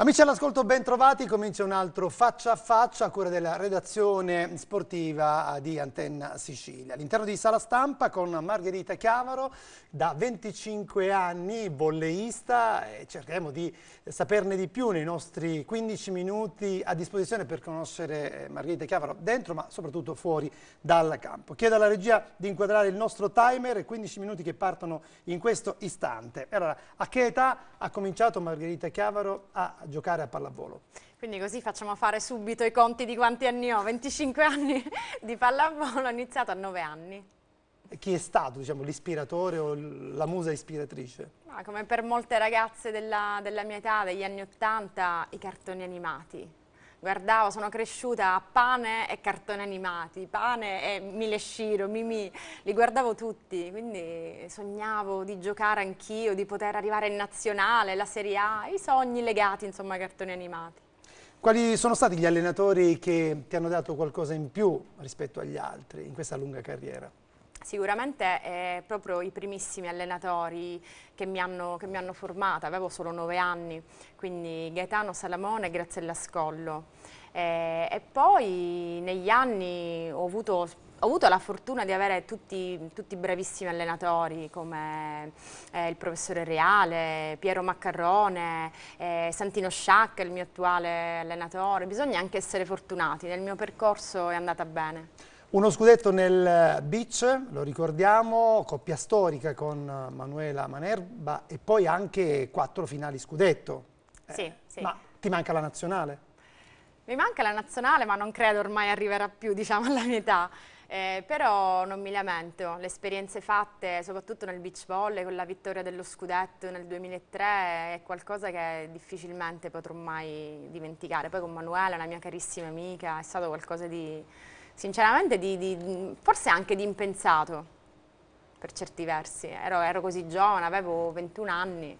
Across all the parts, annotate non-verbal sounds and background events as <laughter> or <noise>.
Amici all'ascolto, ben trovati. Comincia un altro faccia a faccia a cura della redazione sportiva di Antenna Sicilia. All'interno di sala stampa con Margherita Chiavaro, da 25 anni bolleista, cercheremo di saperne di più nei nostri 15 minuti a disposizione per conoscere eh, Margherita Chiavaro dentro ma soprattutto fuori dal campo. Chiedo alla regia di inquadrare il nostro timer, 15 minuti che partono in questo istante. Allora, a che età ha cominciato Margherita Chiavaro a giocare a pallavolo. Quindi così facciamo fare subito i conti di quanti anni ho, 25 anni <laughs> di pallavolo, ho iniziato a 9 anni. Chi è stato diciamo, l'ispiratore o la musa ispiratrice? Ma come per molte ragazze della, della mia età, degli anni 80, i cartoni animati guardavo, sono cresciuta a pane e cartoni animati, pane e Mileshiro, Mimi, li guardavo tutti, quindi sognavo di giocare anch'io, di poter arrivare in nazionale, la Serie A, i sogni legati insomma ai cartoni animati. Quali sono stati gli allenatori che ti hanno dato qualcosa in più rispetto agli altri in questa lunga carriera? Sicuramente è proprio i primissimi allenatori che mi, hanno, che mi hanno formata, avevo solo nove anni, quindi Gaetano Salamone e Graziella Scollo. Eh, e poi negli anni ho avuto ho avuto la fortuna di avere tutti, tutti bravissimi allenatori come eh, il professore Reale, Piero Maccarrone, eh, Santino Sciacca, il mio attuale allenatore. Bisogna anche essere fortunati, nel mio percorso è andata bene. Uno scudetto nel beach, lo ricordiamo, coppia storica con Manuela Manerba e poi anche quattro finali scudetto. Eh, sì, eh, sì. Ma ti manca la nazionale? Mi manca la nazionale, ma non credo ormai arriverà più, <laughs> diciamo, alla mia età. Eh, però non mi lamento, le esperienze fatte, soprattutto nel beach volley, con la vittoria dello scudetto nel 2003, è qualcosa che difficilmente potrò mai dimenticare. Poi con Manuela, una mia carissima amica, è stato qualcosa di sinceramente di, di, forse anche di impensato per certi versi, ero, ero così giovane, avevo 21 anni.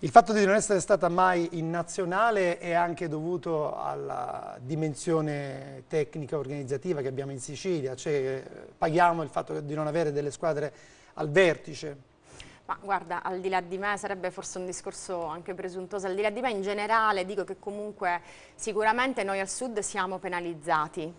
Il fatto di non essere stata mai in nazionale è anche dovuto alla dimensione tecnica organizzativa che abbiamo in Sicilia, cioè paghiamo il fatto di non avere delle squadre al vertice. Ma guarda, al di là di me sarebbe forse un discorso anche presuntuoso, al di là di me in generale dico che comunque sicuramente noi al sud siamo penalizzati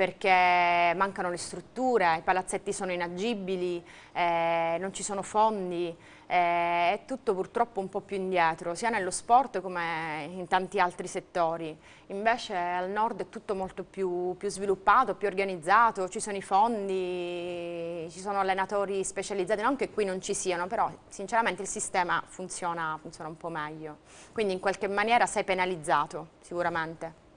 perché mancano le strutture, i palazzetti sono inagibili, eh, non ci sono fondi, eh, è tutto purtroppo un po' più indietro, sia nello sport come in tanti altri settori. Invece al nord è tutto molto più, più sviluppato, più organizzato, ci sono i fondi, ci sono allenatori specializzati, non che qui non ci siano, però sinceramente il sistema funziona, funziona un po' meglio. Quindi in qualche maniera sei penalizzato sicuramente.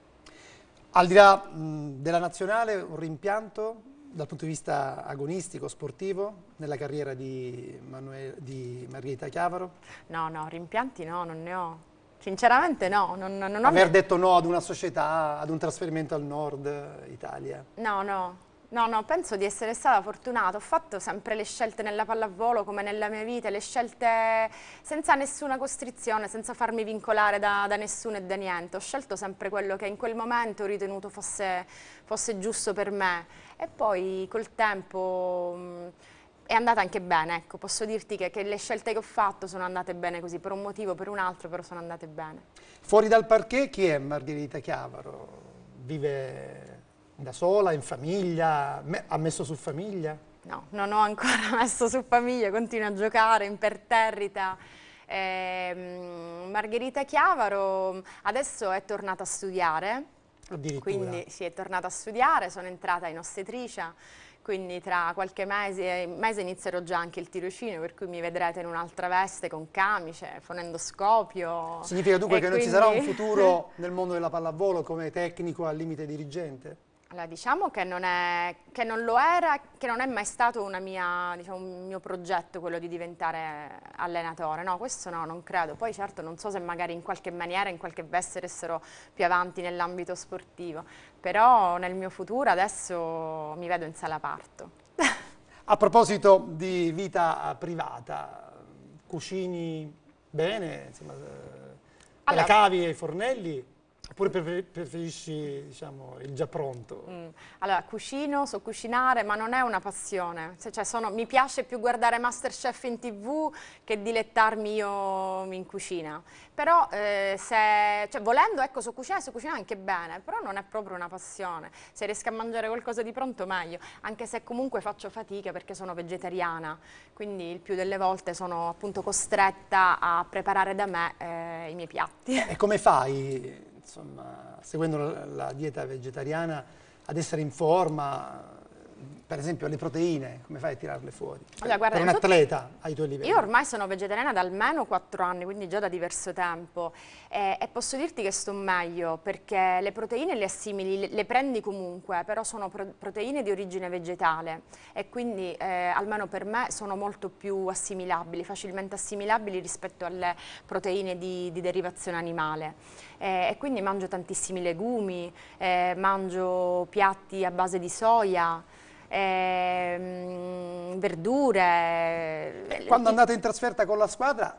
Al di là mh, della nazionale, un rimpianto dal punto di vista agonistico, sportivo, nella carriera di, Manuel, di Margherita Chiavaro? No, no, rimpianti no, non ne ho. Sinceramente no. Non, non ho Aver detto no ad una società, ad un trasferimento al nord Italia? No, no, No, no, penso di essere stata fortunata, ho fatto sempre le scelte nella pallavolo come nella mia vita, le scelte senza nessuna costrizione, senza farmi vincolare da, da nessuno e da niente, ho scelto sempre quello che in quel momento ho ritenuto fosse, fosse giusto per me e poi col tempo mh, mm, è andata anche bene, ecco, posso dirti che, che le scelte che ho fatto sono andate bene così, per un motivo, o per un altro, però sono andate bene. Fuori dal parquet chi è Margherita Chiavaro? Vive da sola, in famiglia? Ha messo su famiglia? No, non ho ancora <laughs> messo su famiglia, continuo a giocare imperterrita. Eh, Margherita Chiavaro adesso è tornata a studiare, quindi sì, è tornata a studiare, sono entrata in ostetricia, quindi tra qualche mese, mese inizierò già anche il tirocinio, per cui mi vedrete in un'altra veste con camice, fonendoscopio. Significa dunque e che quindi... non ci sarà un futuro <laughs> nel mondo della pallavolo come tecnico al limite dirigente? Allora, diciamo che non, è, che non, lo era, che non è mai stato mia, diciamo, un mio progetto quello di diventare allenatore, no, questo no, non credo. Poi certo non so se magari in qualche maniera, in qualche veste resterò più avanti nell'ambito sportivo, però nel mio futuro adesso mi vedo in sala parto. <laughs> A proposito di vita eh, privata, cucini bene, insomma, eh, allora, la cavi e i fornelli? Oppure preferisci diciamo, il già pronto? Mm. Allora, cucino, so cucinare, ma non è una passione. Cioè, sono, mi piace più guardare Masterchef in tv che dilettarmi io in cucina. Però eh, se, cioè, volendo, ecco, so cucinare, so cucinare anche bene, però non è proprio una passione. Se riesco a mangiare qualcosa di pronto, meglio. Anche se comunque faccio fatica perché sono vegetariana, quindi il più delle volte sono appunto costretta a preparare da me eh, i miei piatti. E come fai? insomma, seguendo la dieta vegetariana ad essere in forma, per esempio le proteine, come fai a tirarle fuori? Allora, guarda, per un atleta ai tuoi livelli. Io ormai sono vegetariana da almeno 4 anni, quindi già da diverso tempo eh, e posso dirti che sto meglio perché le proteine le assimili, le, prendi comunque, però sono pro proteine di origine vegetale e quindi eh, almeno per me sono molto più assimilabili, facilmente assimilabili rispetto alle proteine di, di derivazione animale eh, e quindi mangio tantissimi legumi, eh, mangio piatti a base di soia, ehm, verdure. Beh, quando andate in trasferta con la squadra,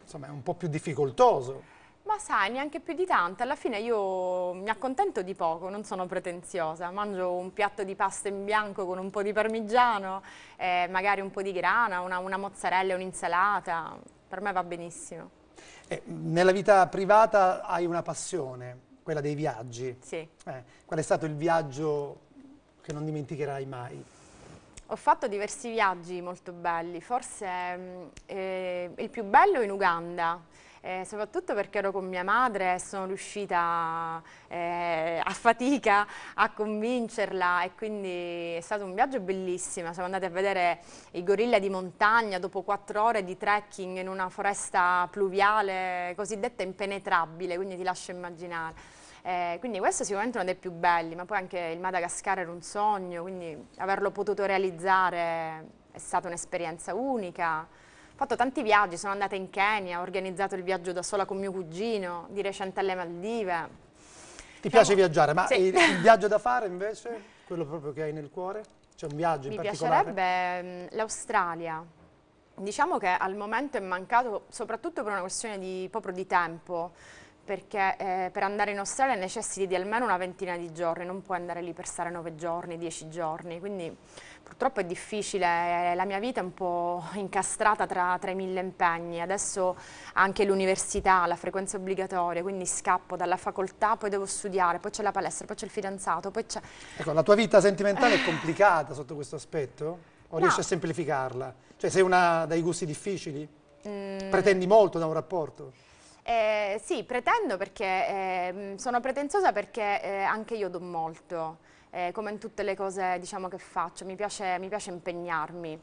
insomma è un po' più difficoltoso. Ma sai, neanche più di tanto, alla fine io mi accontento di poco, non sono pretenziosa, mangio un piatto di pasta in bianco con un po' di parmigiano, eh, magari un po' di grana, una, una mozzarella, un'insalata, per me va benissimo. Eh, nella vita privata hai una passione, quella dei viaggi. Sì. Eh, qual è stato il viaggio che non dimenticherai mai? Ho fatto diversi viaggi molto belli, forse mm, eh, il più bello in Uganda, eh, soprattutto perché ero con mia madre e sono riuscita eh, a fatica a convincerla e quindi è stato un viaggio bellissimo, siamo andati a vedere i gorilla di montagna dopo quattro ore di trekking in una foresta pluviale cosiddetta impenetrabile, quindi ti lascio immaginare. Eh, quindi questo è sicuramente uno dei più belli, ma poi anche il Madagascar era un sogno, quindi averlo potuto realizzare è stata un'esperienza unica. Ho fatto tanti viaggi, sono andata in Kenya, ho organizzato il viaggio da sola con mio cugino, di recente alle Maldive. Ti Siamo... piace viaggiare, ma sì. il, il viaggio da fare invece, quello proprio che hai nel cuore? C'è un viaggio in Mi particolare? Mi piacerebbe mm, l'Australia. Diciamo che al momento è mancato, soprattutto per una questione di, proprio di tempo, perché eh, per andare in Australia necessiti di almeno una ventina di giorni, non puoi andare lì per stare nove giorni, dieci giorni, quindi purtroppo è difficile, eh, la mia vita è un po' incastrata tra, tra i mille impegni, adesso anche l'università, la frequenza obbligatoria, quindi scappo dalla facoltà, poi devo studiare, poi c'è la palestra, poi c'è il fidanzato, poi c'è... Ecco, la tua vita sentimentale è eh. complicata sotto questo aspetto? O no. riesci a semplificarla? Cioè sei una dai gusti difficili? Mm. Pretendi molto da un rapporto? Eh, sì, pretendo perché eh, mm, sono pretenziosa perché eh, anche io do molto, eh, come in tutte le cose diciamo, che faccio, mi piace, mi piace impegnarmi.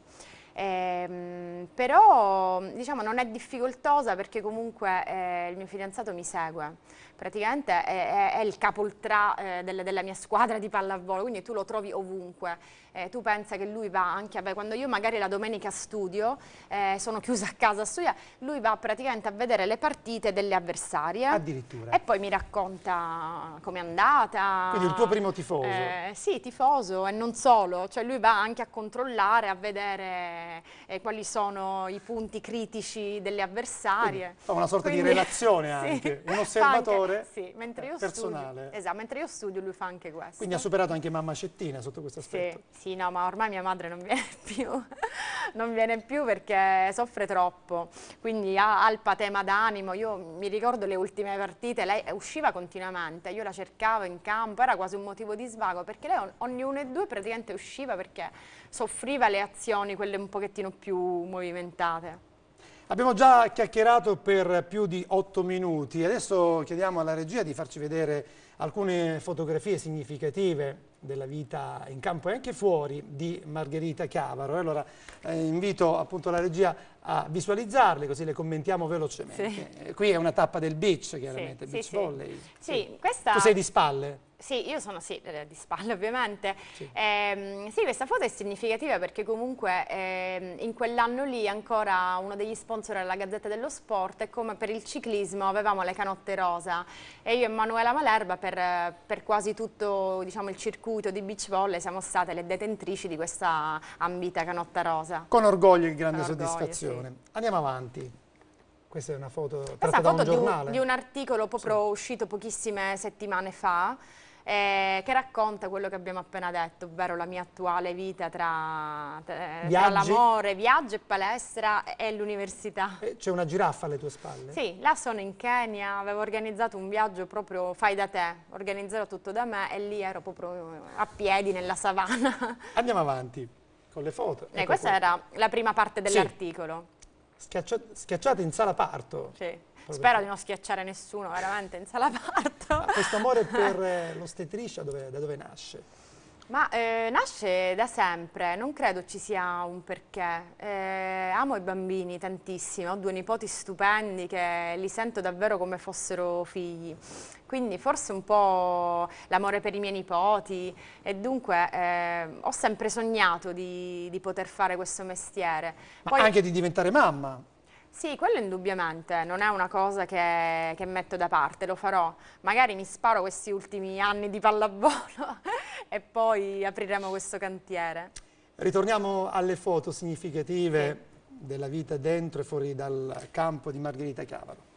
Ehm, però diciamo non è difficoltosa perché comunque eh, il mio fidanzato mi segue, praticamente è, è, è il capoltrà eh, della, della, mia squadra di pallavolo, quindi tu lo trovi ovunque, eh, tu pensa che lui va anche, beh, quando io magari la domenica studio, eh, sono chiusa a casa a studiare, lui va praticamente a vedere le partite delle avversarie Addirittura. e poi mi racconta com'è andata. Quindi il tuo primo tifoso? Eh, sì, tifoso e non solo, cioè lui va anche a controllare, a vedere e, eh, eh, quali sono i punti critici delle avversarie. Quindi, una sorta Quindi, di relazione <laughs> anche, sì, un osservatore anche, sì, io personale. Studio, esatto, mentre io studio lui fa anche questo. Quindi ha superato anche mamma Cettina sotto questo aspetto. Sì, sì no, ma ormai mia madre non viene <laughs> più, non viene più perché soffre troppo, quindi ha, ha il patema d'animo. Io mi ricordo le ultime partite, lei usciva continuamente, io la cercavo in campo, era quasi un motivo di svago perché lei ogni 1 e 2 praticamente usciva perché soffriva le azioni, quelle un pochettino più movimentate. Abbiamo già chiacchierato per più di otto minuti, adesso chiediamo alla regia di farci vedere alcune fotografie significative della vita in campo e anche fuori di Margherita Cavaro. Allora eh, invito appunto la regia a visualizzarle così le commentiamo velocemente. Sì. Eh, qui è una tappa del beach chiaramente, sì, beach sì, volley. Sì. Questa... Tu sei di spalle? Sì, io sono sì, eh, di spalle ovviamente. Sì. Eh, sì. questa foto è significativa perché comunque eh, in quell'anno lì ancora uno degli sponsor della Gazzetta dello Sport e come per il ciclismo avevamo le canotte rosa e io e Manuela Malerba per, per quasi tutto diciamo, il circuito circuito di beach volley siamo state le detentrici di questa ambita canotta rosa. Con orgoglio e grande orgoglio, soddisfazione. Sì. Andiamo avanti. Questa è una foto tratta Questa da foto un Di un, di un articolo proprio sì. uscito pochissime settimane fa eh, che racconta quello che abbiamo appena detto, ovvero la mia attuale vita tra, tra l'amore, viaggio e palestra e l'università. C'è una giraffa alle tue spalle? Sì, là sono in Kenya, avevo organizzato un viaggio proprio fai da te, organizzerò tutto da me e lì ero proprio a piedi nella savana. <laughs> Andiamo avanti con le foto. Eh, ecco questa qua. era la prima parte dell'articolo. Sì. schiacciate in sala parto. Sì. Spero di non schiacciare nessuno veramente in sala parto. Ma Questo amore per <laughs> eh, l'ostetricia da dove nasce? Ma eh, nasce da sempre, non credo ci sia un perché. Eh, amo i bambini tantissimo, ho due nipoti stupendi che li sento davvero come fossero figli. Quindi forse un po' l'amore per i miei nipoti e dunque eh, ho sempre sognato di, di, poter fare questo mestiere. Ma Poi, anche di diventare mamma. Sì, quello indubbiamente, non è una cosa che, che, metto da parte, lo farò. Magari mi sparo questi ultimi anni di pallavolo <laughs> e poi apriremo questo cantiere. Ritorniamo alle foto significative sì. della vita dentro e fuori dal campo di Margherita Chiavaro.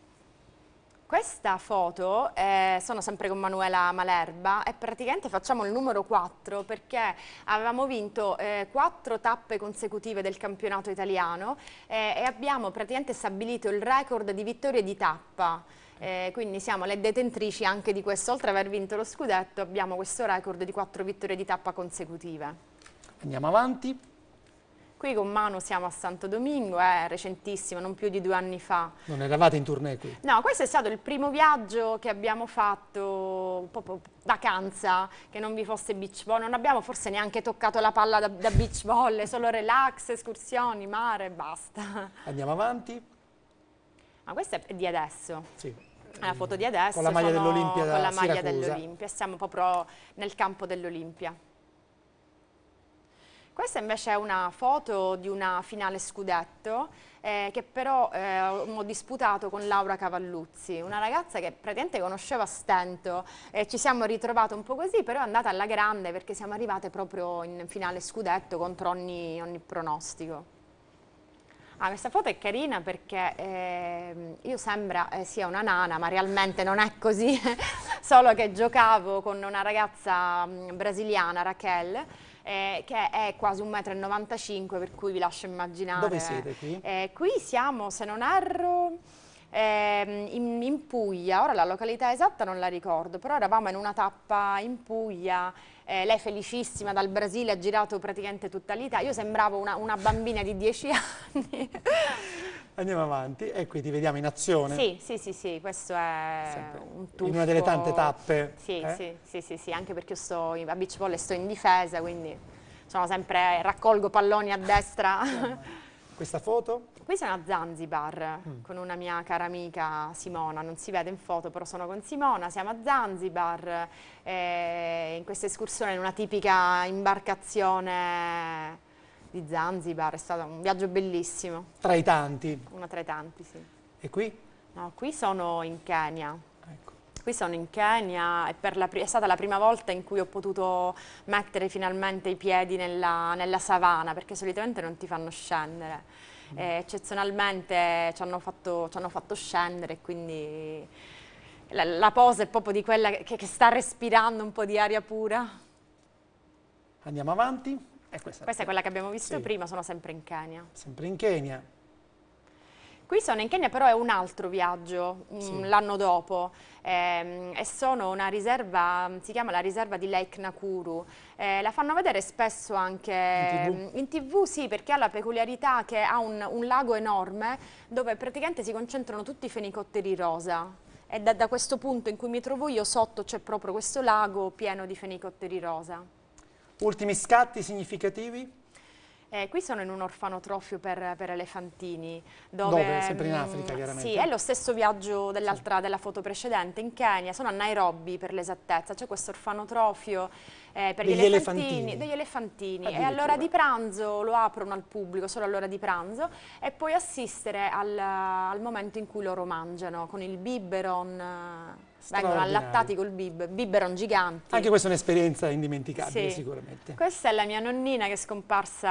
Questa foto, eh, sono sempre con Manuela Malerba e praticamente facciamo il numero 4 perché avevamo vinto eh, 4 tappe consecutive del campionato italiano eh, e abbiamo praticamente stabilito il record di vittorie di tappa. Eh, quindi siamo le detentrici anche di questo, oltre ad aver vinto lo scudetto abbiamo questo record di 4 vittorie di tappa consecutive. Andiamo avanti. Qui con Manu siamo a Santo Domingo, è eh, recentissimo, non più di due anni fa. Non eravate in tournée qui? No, questo è stato il primo viaggio che abbiamo fatto proprio vacanza, che non vi fosse beach ball, non abbiamo forse neanche toccato la palla da, da beach ball, solo relax, escursioni, mare e basta. Andiamo avanti. Ma questa è di adesso? Sì È la foto di adesso con la maglia dell'Olimpia Con la maglia dell'Olimpia siamo proprio nel campo dell'Olimpia questa invece è una foto di una finale scudetto eh, che però eh, ho disputato con Laura Cavalluzzi, una ragazza che praticamente conoscevo a stento. Eh, ci siamo ritrovate un po' così, però è andata alla grande perché siamo arrivate proprio in finale scudetto contro ogni, ogni pronostico. Ah, questa foto è carina perché eh, io sembra eh, sia una nana, ma realmente non è così, <laughs> solo che giocavo con una ragazza mh, mm, brasiliana, Raquel, eh, che è quasi 1,95 m, per cui vi lascio immaginare. Dove siete qui? Eh, qui siamo, se non erro... Ehm, in, in Puglia, ora la località esatta non la ricordo, però eravamo in una tappa in Puglia eh, lei felicissima dal Brasile ha girato praticamente tutta l'Italia, io sembravo una, una bambina di dieci <laughs> anni. Andiamo avanti e qui ti vediamo in azione. Sì, sì, sì, sì questo è Sempre. un tuffo. In una delle tante tappe. Sì, eh? sì, sì, sì, sì, anche perché io sto a beach volley sto in difesa, quindi sono sempre, raccolgo palloni a destra. <laughs> Questa foto? Questa è una Zanzibar mm. con una mia cara amica Simona, non si vede in foto però sono con Simona, siamo a Zanzibar eh, in questa escursione in una tipica imbarcazione di Zanzibar, è stato un viaggio bellissimo. Tra i tanti? Una tra i tanti, sì. E qui? No, qui sono in Kenya. Qui sono in Kenya e la, è stata la prima volta in cui ho potuto mettere finalmente i piedi nella, nella savana, perché solitamente non ti fanno scendere. Mm. eccezionalmente ci hanno, fatto, ci hanno fatto scendere, quindi la, la posa è proprio di quella che, che, sta respirando un po' di aria pura. Andiamo avanti. Eh, questa, questa, è quella che abbiamo visto sì. prima, sono sempre in Kenya. Sempre in Kenya. Qui sono in Kenya però è un altro viaggio, mm, sì. l'anno dopo, ehm, e sono una riserva, mm, si chiama la riserva di Lake Nakuru, eh, la fanno vedere spesso anche in tv. Mm, in tv, sì, perché ha la peculiarità che ha un, un lago enorme dove praticamente si concentrano tutti i fenicotteri rosa e da, da, questo punto in cui mi trovo io sotto c'è proprio questo lago pieno di fenicotteri rosa. Ultimi scatti significativi? Eh, qui sono in un orfanotrofio per, per elefantini. Dove, dove? Sempre in mm, Africa, chiaramente. Sì, è lo stesso viaggio sì. della foto precedente, in Kenya, sono a Nairobi per l'esattezza, c'è questo orfanotrofio eh, per gli elefantini, elefantini. Degli elefantini. E all'ora di pranzo lo aprono al pubblico, solo all'ora di pranzo, e poi assistere al, al, momento in cui loro mangiano, con il biberon eh, vengono allattati col bib biberon giganti. Anche questa è un'esperienza indimenticabile sì. sicuramente. Questa è la mia nonnina che è scomparsa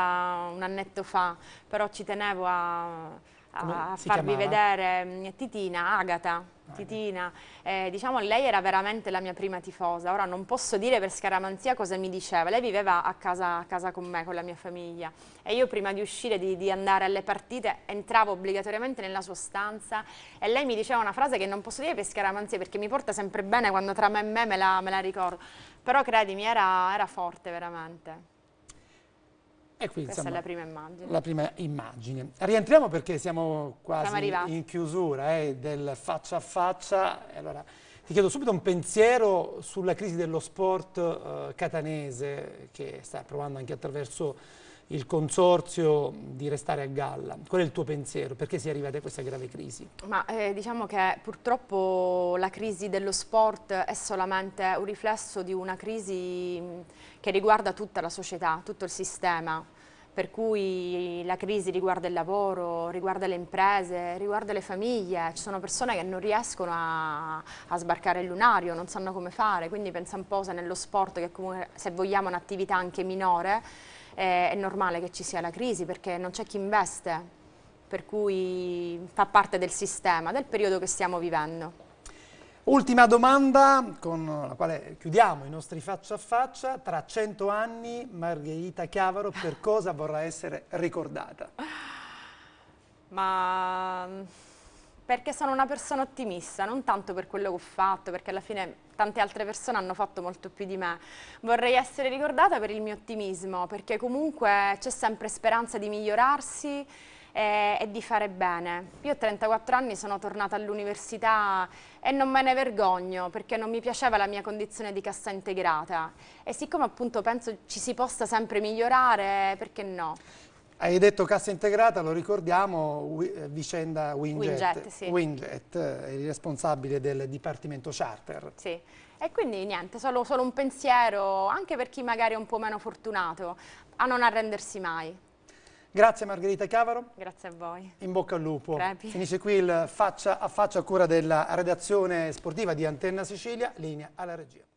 un annetto fa, però ci tenevo a a farvi chiamava? vedere mm, Titina, Agata. Titina, eh, diciamo lei era veramente la mia prima tifosa, ora non posso dire per scaramanzia cosa mi diceva, lei viveva a casa, a casa con me, con la mia famiglia e io prima di uscire, di, di, andare alle partite, entravo obbligatoriamente nella sua stanza e lei mi diceva una frase che non posso dire per scaramanzia perché mi porta sempre bene quando tra me e me me la, me la ricordo, però credimi era, era forte veramente. E qui, Questa insomma, è la prima immagine. La prima immagine. Rientriamo perché siamo quasi in chiusura eh, del faccia a faccia. Allora, ti chiedo subito un pensiero sulla crisi dello sport eh, catanese che sta provando anche attraverso il consorzio di restare a galla. Qual è il tuo pensiero? Perché si è arrivata a questa grave crisi? Ma eh, diciamo che purtroppo la crisi dello sport è solamente un riflesso di una crisi mm, che riguarda tutta la società, tutto il sistema. Per cui la crisi riguarda il lavoro, riguarda le imprese, riguarda le famiglie. Ci sono persone che non riescono a, a sbarcare il lunario, non sanno come fare. Quindi pensa un po' se nello sport, che comunque se vogliamo un'attività anche minore, eh, è normale che ci sia la crisi perché non c'è chi investe, per cui fa parte del sistema, del periodo che stiamo vivendo. Ultima domanda con la quale chiudiamo i nostri faccia a faccia. Tra cento anni Margherita Chiavaro per cosa vorrà essere ricordata? Ma mm, perché sono una persona ottimista, non tanto per quello che ho fatto, perché alla fine tante altre persone hanno fatto molto più di me. Vorrei essere ricordata per il mio ottimismo, perché comunque c'è sempre speranza di migliorarsi e, eh, e, di fare bene. Io a 34 anni sono tornata all'università e non me ne vergogno perché non mi piaceva la mia condizione di cassa integrata e siccome appunto penso ci si possa sempre migliorare, perché no? Hai detto cassa integrata, lo ricordiamo, eh, vicenda Winget. Winget, sì. Eh, il responsabile del Dipartimento Charter. Sì. E quindi niente, solo, solo un pensiero, anche per chi magari è un po' meno fortunato, a non arrendersi mai. Grazie Margherita Cavaro. Grazie a voi. In bocca al lupo. Crepi. Finisce qui il faccia a faccia a cura della redazione sportiva di Antenna Sicilia, linea alla regia.